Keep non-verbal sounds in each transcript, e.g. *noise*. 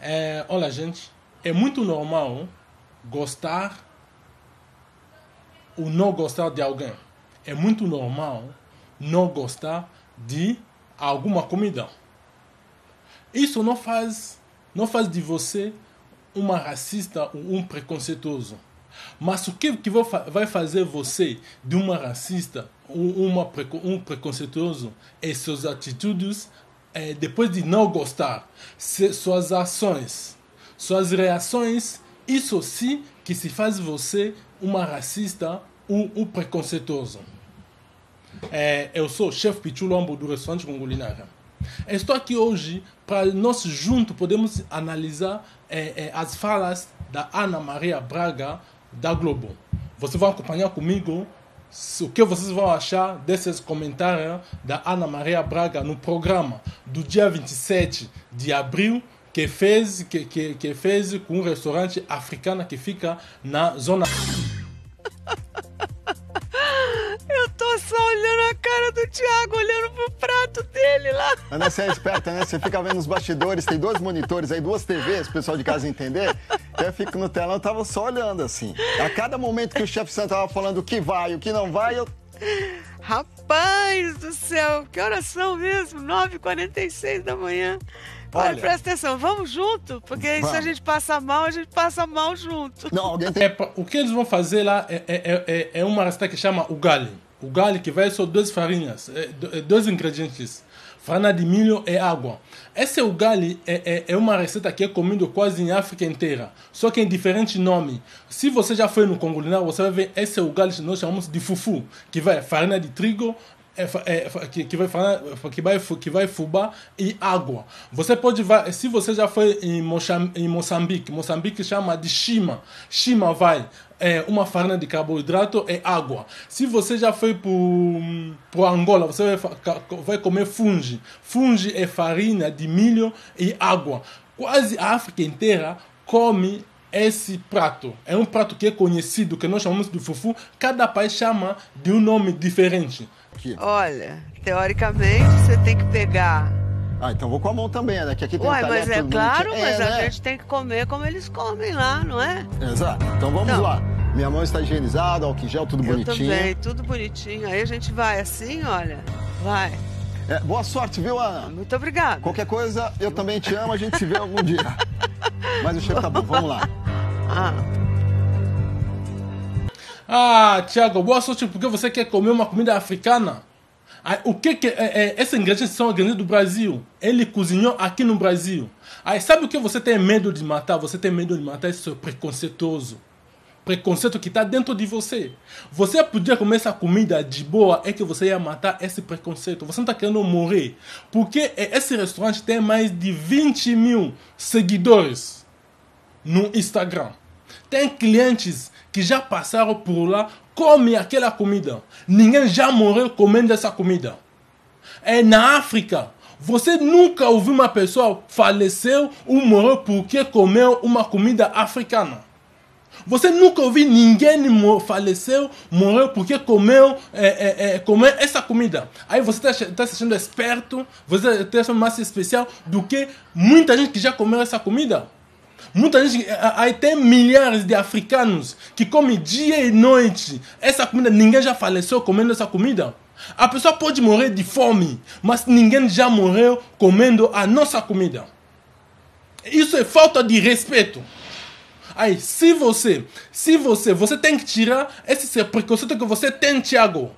É, olha, gente, é muito normal gostar ou não gostar de alguém. É muito normal não gostar de alguma comida. Isso não faz, não faz de você uma racista ou um preconceituoso. Mas o que, que vai fazer você de uma racista ou uma, um preconceituoso é suas atitudes, é, depois de não gostar, se, suas ações, suas reações, isso sim que se faz você uma racista ou, ou preconceituoso. É, eu sou o chefe Pichulombo do restaurante Congolinara. Estou aqui hoje para nós juntos podemos analisar é, é, as falas da Ana Maria Braga da Globo. Você vai acompanhar comigo o que vocês vão achar desses comentários né, da Ana Maria Braga no programa do dia 27 de abril que fez que, que, que fez com um restaurante africano que fica na zona só, olhando a cara do Thiago, olhando pro prato dele lá. Ana, você é esperta, né? Você fica vendo nos bastidores, tem dois monitores aí, duas TVs, o pessoal de casa entender. Eu fico no telão, eu tava só olhando assim. A cada momento que o chefe Santos tava falando o que vai, o que não vai, eu. Rapaz do céu, que oração mesmo, 9h46 da manhã. Olha, Olha, presta atenção, vamos junto, porque vamos. se a gente passa mal, a gente passa mal junto. Não, alguém tem... é, o que eles vão fazer lá é, é, é, é, é uma receita que chama o galho. O galho que vai são duas farinhas, é, é dois ingredientes, farinha de milho e água. Esse é o galho é, é, é, uma receita que é comida quase em África inteira, só que em diferente nome. Se você já foi no Congo, você vai ver esse o galho que nós chamamos de fufu, que vai farinha de trigo, que, vai que vai que vai fubá e água você pode vai se você já foi em Moçambique Moçambique chama de shima, chima vai é uma farinha de carboidrato é água. Se você já foi para Angola, você vai, vai comer funge. Funge é farinha de milho e água. Quase a África inteira come esse prato. É um prato que é conhecido, que nós chamamos de fufu. Cada país chama de um nome diferente. Olha, teoricamente você tem que pegar ah, então vou com a mão também, né? Que aqui tem Uai, mas é claro, é, mas né? a gente tem que comer como eles comem lá, não é? Exato. Então vamos então, lá. Minha mão está higienizada, álcool gel, tudo eu bonitinho. Também, tudo bonitinho. Aí a gente vai assim, olha, vai. É, boa sorte, viu, Ana? Muito obrigada. Qualquer coisa, eu também te amo, a gente se vê algum dia. *laughs* Mas o cheiro tá bom, vamos lá. Ah. Ah, boa sorte porque você quer comer uma comida africana? o que que é, é, essa ingredientes são ingredientes do Brasil? Ele cozinhou aqui no Brasil. Aí sabe o que você tem medo de matar? Você tem medo de matar esse preconceituoso. Preconceito que está dentro de você. Você podia comer essa comida de boa, é que você ia matar esse preconceito. Você não está querendo morrer. Porque é, esse restaurante tem mais de 20 mil seguidores no Instagram. Tem clientes que já passaram por lá comem aquela comida. Ninguém já morreu comendo essa comida. É na África. Você nunca ouviu uma pessoa falecer ou morrer porque comeu uma comida africana. Você nunca ouviu ninguém faleceu, morreu porque comeu, é, é, é, comeu essa comida. Aí você está tá se achando esperto, você está achando mais especial do que muita gente que já comeu essa comida. Muita gente, eh, eh, aí tem milhares de africanos que comem dia e noite essa comida. Ninguém já faleceu comendo essa comida. A pessoa pode morrer de fome, mas ninguém já morreu comendo a nossa comida. Isso é falta de respeito. Aí, se você, se você, você tem que tirar esse preconceito que você tem, Thiago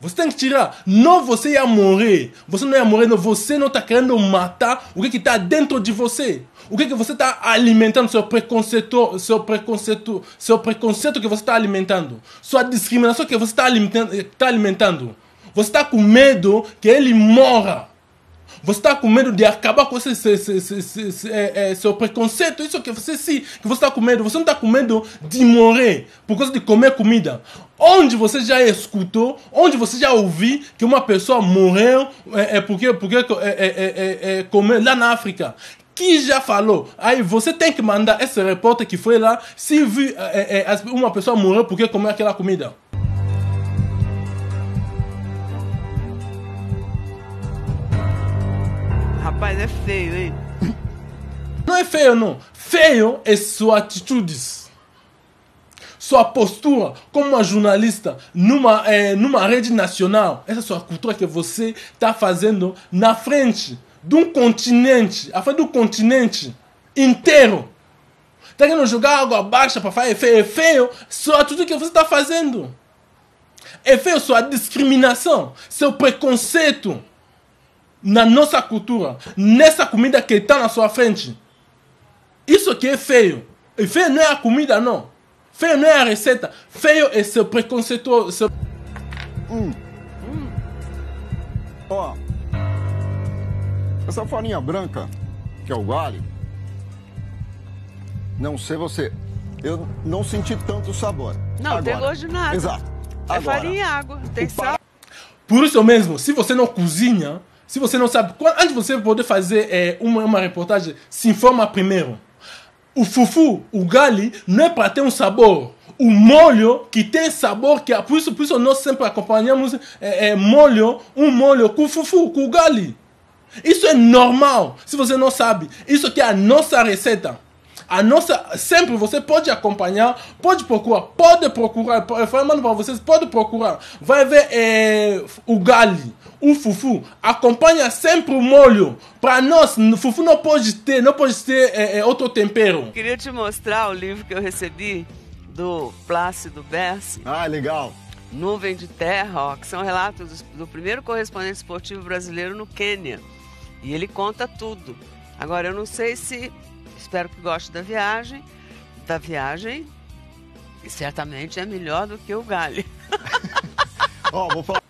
você tem que tirar. Não você ia morrer. Você não ia morrer, não. Você não está querendo matar o que está dentro de você. O que, que você está alimentando, seu preconceito, seu preconceito, seu preconceito que você está alimentando. Sua discriminação que você está alimentando, alimentando. Você está com medo que ele morra você está com medo de acabar com esse, seu, seu, seu, é, seu preconceito, isso que você se, que você está com medo, você não está com medo de morrer por causa de comer comida. Onde você já escutou, onde você já ouviu que uma pessoa morreu é, é porque, porque é é, é, é, é, comer lá na África? que já falou. Aí você tem que mandar esse repórter que foi lá se viu uma pessoa morrer porque comeu aquela comida. rapaz, é feio, hein? *coughs* Não é feio, não. Feio é sua atitude, Sua postura como uma jornalista numa, é, numa rede nacional. Essa é sua cultura que você está fazendo na frente de um continente. A frente do continente inteiro. Está querendo jogar água baixa para fazer é feio. É feio sua tudo que você está fazendo. É feio sua discriminação, seu preconceito na nossa cultura, nessa comida que está na sua frente. Isso que é feio. E feio não é a comida, não. Feio não é a receita. Feio é seu preconceito Seu... Hum. Hum. Ó, essa farinha branca, que é o vale, não sei você, eu não senti tanto sabor. Não, Agora. tem gosto de nada. Exato. É Agora, é farinha e água, tem sal. Por isso mesmo, se você não cozinha, se você não sabe, antes de você poder fazer é, uma, uma reportagem, se informa primeiro. O fufu, o gali, não é para ter um sabor. O molho que tem sabor, que é, por isso, por isso nós sempre acompanhamos é, é, molho, um molho com fufu, com gali. Isso é normal, se você não sabe. Isso que é a nossa receita a nossa. Sempre você pode acompanhar, pode procurar, pode procurar. Eu para vocês, pode procurar. Vai ver é, o Gali, o Fufu. Acompanha sempre o molho. Para nós, Fufu não pode ter, não pode ter é, é, outro tempero. Queria te mostrar o livro que eu recebi do Plácido Bessi. Ah, legal. Nuvem de Terra, ó, que são relatos do primeiro correspondente esportivo brasileiro no Quênia. E ele conta tudo. Agora, eu não sei se Espero que goste da viagem. Da viagem. E certamente é melhor do que o Gale. *laughs* Ó, oh, vou falar.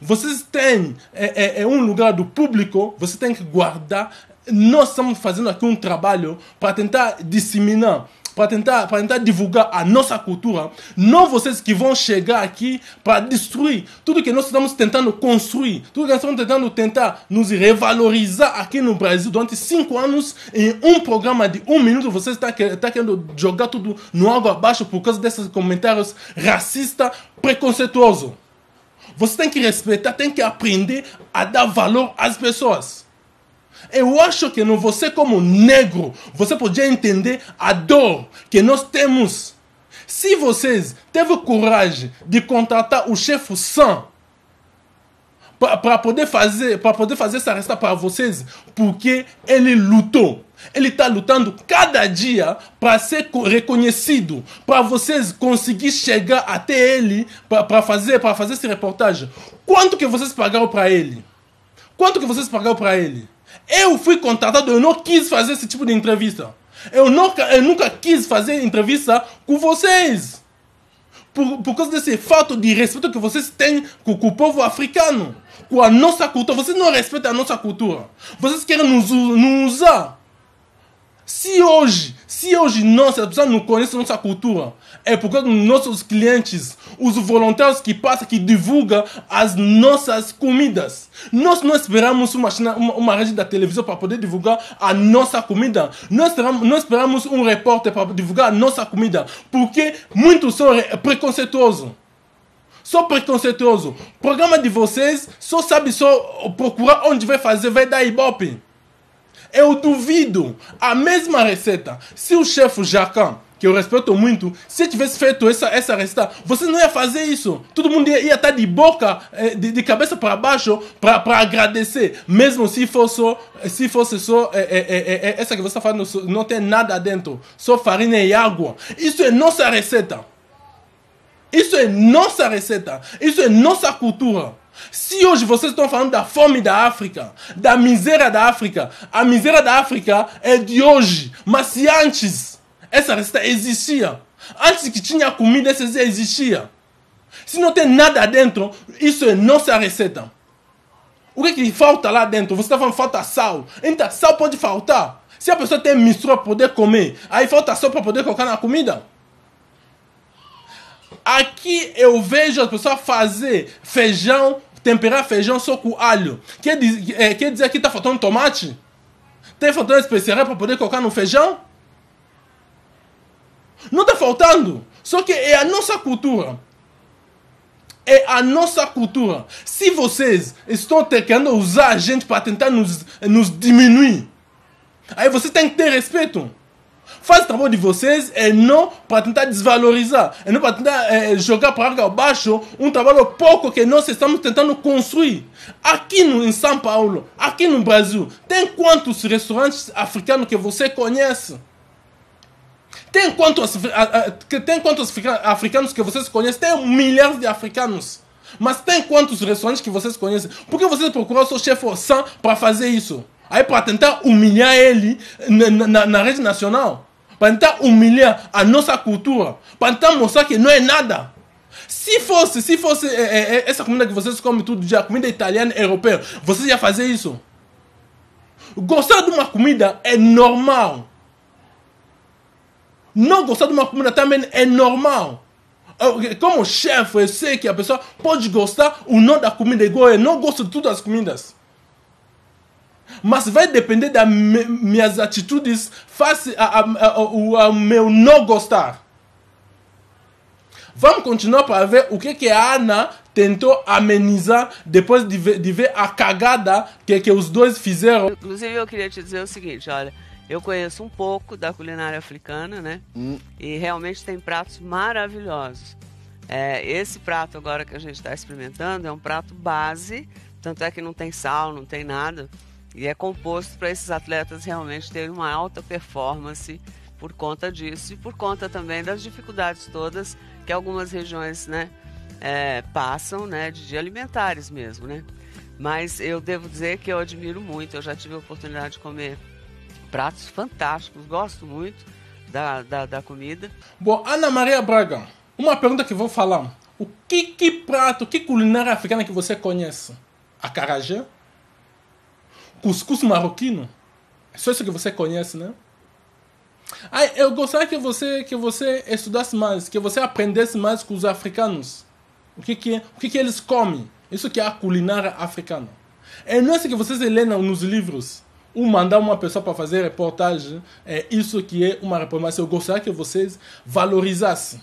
Vocês têm é, é, é, um lugar do público, você tem que guardar. Nós estamos fazendo aqui um trabalho para tentar disseminar para tentar, para tentar divulgar a nossa cultura, não vocês que vão chegar aqui para destruir tudo que nós estamos tentando construir, tudo que nós estamos tentando tentar nos revalorizar aqui no Brasil durante cinco anos em um programa de um minuto, vocês tá estão tá, querendo jogar tudo no água abaixo por causa desses comentários racistas, preconceituosos. Você tem que respeitar, tem que aprender a dar valor às pessoas. Eu acho que você, como negro, você podia entender a dor que nós temos. Se vocês teve coragem de contratar o chefe Sam para poder fazer para poder fazer essa resta para vocês, porque ele lutou. Ele está lutando cada dia para ser reconhecido, para vocês conseguir chegar até ele para fazer para fazer esse reportagem. Quanto que vocês pagaram para ele? Quanto que vocês pagaram para ele? Eu fui contratado, eu não quis fazer esse tipo de entrevista. Eu nunca, eu nunca quis fazer entrevista com vocês. Por, por causa desse fato de respeito que vocês têm com, com o povo africano, com a nossa cultura. Vocês não respeitam a nossa cultura. Vocês querem nos, nos usar se hoje, se hoje nós, as pessoas não conhecem nossa cultura, é porque nossos clientes, os voluntários que passam, que divulgam as nossas comidas. Nós não esperamos uma, uma, uma rede da televisão para poder divulgar a nossa comida. Nós esperamos, nós esperamos um repórter para divulgar a nossa comida. Porque muitos são preconceituosos. Sou preconceituoso. O programa de vocês só sabe só procurar onde vai fazer, vai dar ibope. Eu duvido a mesma receita. Se o chefe Jacan, que eu respeito muito, se tivesse feito essa, essa receita, você não ia fazer isso. Todo mundo ia, ia estar tá de boca, eh, de, de cabeça para baixo, para agradecer. Mesmo se fosse só, se fosse só é, é, é, essa que você está falando, não tem nada dentro, só farinha e água. Isso é nossa receita. Isso é nossa receita. Isso é nossa cultura. Se hoje vocês estão falando da fome da África, da miséria da África, a miséria da África é de hoje. Mas se antes essa receita existia, antes que tinha comida, essa existia. Se não tem nada dentro, isso é nossa receita. O que, é que falta lá dentro? Você está falando falta sal. Então, sal pode faltar. Se a pessoa tem mistura para poder comer, aí falta sal para poder colocar na comida. Aqui eu vejo as pessoas fazer feijão, temperar feijão só com alho. Quer, diz, é, quer dizer que está faltando tomate? Tem faltando especiaria para poder colocar no feijão? Não está faltando. Só que é a nossa cultura. É a nossa cultura. Se vocês estão tentando usar a gente para tentar nos, nos diminuir, aí você tem que ter respeito. Faz o trabalho de vocês e não para tentar desvalorizar, e não para tentar é, euh, jogar para água abaixo um trabalho pouco que nós estamos tentando construir. Aqui no, em São Paulo, aqui no Brasil, tem quantos restaurantes africanos que você conhece? Tem quantos, tem euh, quantos euh, africanos que vocês conhecem? Tem milhares de africanos. Mas tem quantos restaurantes que vocês conhecem? Por que vocês procuram seu chefe Sam para fazer isso? Aí para tentar humilhar ele na, na, rede nacional, para tentar humilhar a nossa cultura, para tentar mostrar que não é nada. Se fosse, se fosse essa comida que vocês comem todo dia, comida italiana, europeia, vocês iam fazer isso. Gostar de uma comida é normal. Não gostar de uma comida também é normal. Euh, Como chefe, eu sei que a pessoa pode gostar ou não da comida igual eu não gosto de todas as comidas mas vai depender das minhas atitudes face ao meu não gostar. Vamos continuar para ver o que, que a Ana tentou amenizar depois de ver, de ver a cagada que, que os dois fizeram. Inclusive, eu queria te dizer o seguinte: olha, eu conheço um pouco da culinária africana, né? Hum. E realmente tem pratos maravilhosos. É, esse prato agora que a gente está experimentando é um prato base, tanto é que não tem sal, não tem nada. E é composto para esses atletas realmente terem uma alta performance por conta disso e por conta também das dificuldades todas que algumas regiões né, é, passam né, de, de alimentares mesmo. Né? Mas eu devo dizer que eu admiro muito, eu já tive a oportunidade de comer pratos fantásticos, gosto muito da, da, da comida. Bom, Ana Maria Braga, uma pergunta que vou falar. O que, que prato, que culinária africana que você conhece? Acarajé? Cuscuz marroquino? É só isso que você conhece, né? Ah, eu gostaria que você, que você estudasse mais, que você aprendesse mais com os africanos. O que, que, o que, que eles comem? Isso que é a culinária africana. É não é isso que vocês lêem nos livros. Ou mandar uma pessoa para fazer reportagem. É isso que é uma reportagem. Eu gostaria que vocês valorizassem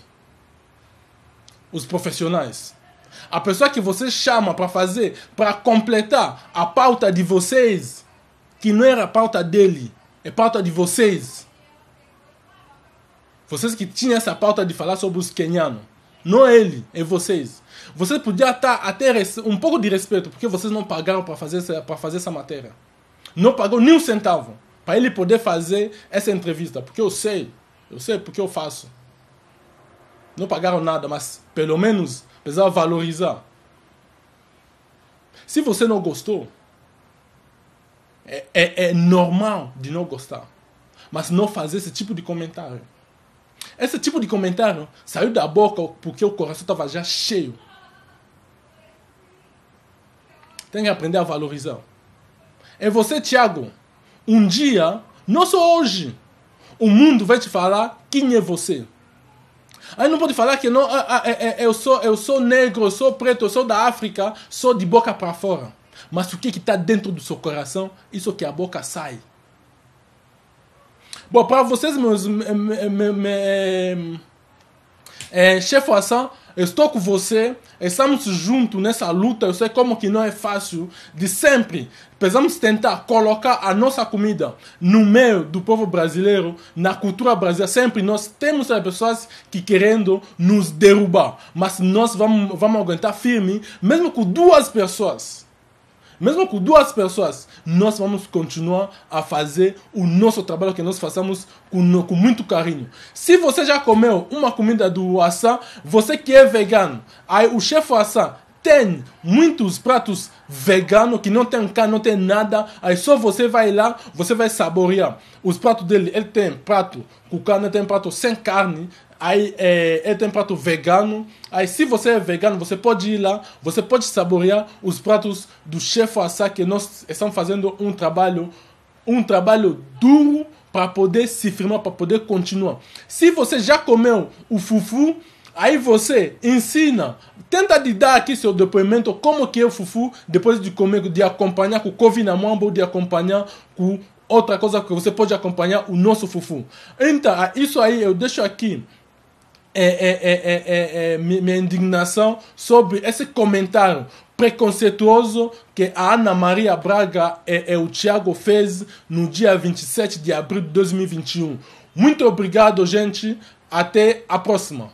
os profissionais. A pessoa que você chama para fazer, para completar a pauta de vocês, que não era a pauta dele, é pauta de vocês. Vocês que tinham essa pauta de falar sobre os quenianos. Não ele, é vocês. Vocês podiam estar até um pouco de respeito, porque vocês não pagaram para fazer, essa, fazer essa matéria. Não pagou nem um centavo para ele poder fazer essa entrevista, porque eu sei, eu sei porque eu faço. Não pagaram nada, mas pelo menos Precisava valorizar. Se você não gostou, é, é, é normal de não gostar. Mas não fazer esse tipo de comentário. Esse tipo de comentário saiu da boca porque o coração estava já cheio. Tem que aprender a valorizar. É você, Thiago Um dia, não só hoje, o mundo vai te falar quem é você. Aí não pode falar que não, ah, ah, é, é, é, eu, sou, eu sou negro, eu sou preto, eu sou da África, sou de boca para fora. Mas o que está dentro do seu coração, isso que a boca sai. Bom, para vocês, meus. Me, me, me, é, chefe Hassan, estou com você, estamos juntos nessa luta. Eu sei como que não é fácil. De sempre, precisamos tentar colocar a nossa comida no meio do povo brasileiro, na cultura brasileira. Sempre nós temos as pessoas que querendo nos derrubar, mas nós vamos, vamos aguentar firme, mesmo com duas pessoas mesmo com duas pessoas, nós vamos continuar a fazer o nosso trabalho que nós façamos com, com muito carinho. Se você já comeu uma comida do assa você que é vegano, aí o chefe assa tem muitos pratos veganos que não tem carne, não tem nada. Aí só você vai lá, você vai saborear. Os pratos dele, ele tem prato com carne, tem prato sem carne aí é, é tem prato vegano. Aí se você é vegano, você pode ir lá, você pode saborear os pratos do chefe assá que nós estamos fazendo um trabalho, um trabalho duro para poder se firmar, para poder continuar. Se você já comeu o fufu, aí você ensina, tenta de dar aqui seu depoimento como que é o fufu depois de comer, de acompanhar com couve na mamba ou de acompanhar com outra coisa que você pode acompanhar o nosso fufu. Então, ah, isso aí eu deixo aqui é, é, é, minha indignação sobre esse comentário preconceituoso que a Ana Maria Braga e, e o Thiago fez no dia 27 de abril de 2021. Muito obrigado, gente. Até a próxima.